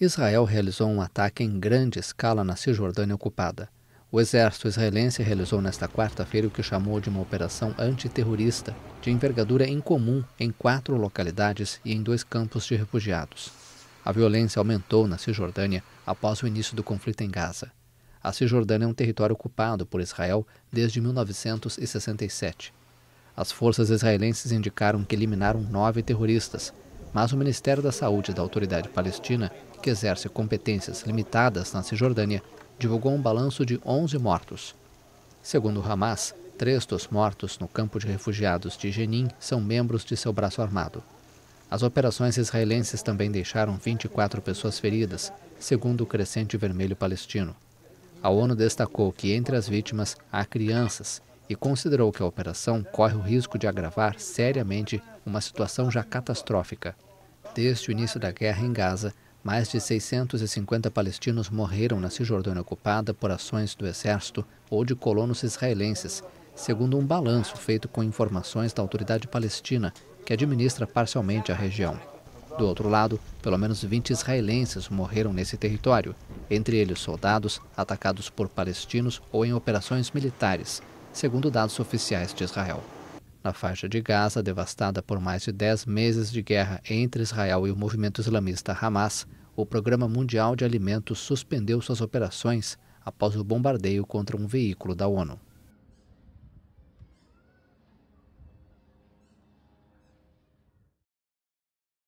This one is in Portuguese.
Israel realizou um ataque em grande escala na Cisjordânia ocupada. O exército israelense realizou nesta quarta-feira o que chamou de uma operação antiterrorista, de envergadura incomum em quatro localidades e em dois campos de refugiados. A violência aumentou na Cisjordânia após o início do conflito em Gaza. A Cisjordânia é um território ocupado por Israel desde 1967. As forças israelenses indicaram que eliminaram nove terroristas, mas o Ministério da Saúde da Autoridade Palestina, que exerce competências limitadas na Cisjordânia, divulgou um balanço de 11 mortos. Segundo o Hamas, três dos mortos no campo de refugiados de Jenin são membros de seu braço armado. As operações israelenses também deixaram 24 pessoas feridas, segundo o Crescente Vermelho Palestino. A ONU destacou que entre as vítimas há crianças e considerou que a operação corre o risco de agravar seriamente uma situação já catastrófica. Desde o início da guerra em Gaza, mais de 650 palestinos morreram na Cisjordânia ocupada por ações do exército ou de colonos israelenses, segundo um balanço feito com informações da autoridade palestina, que administra parcialmente a região. Do outro lado, pelo menos 20 israelenses morreram nesse território, entre eles soldados atacados por palestinos ou em operações militares, segundo dados oficiais de Israel. Na faixa de Gaza, devastada por mais de 10 meses de guerra entre Israel e o movimento islamista Hamas, o Programa Mundial de Alimentos suspendeu suas operações após o bombardeio contra um veículo da ONU.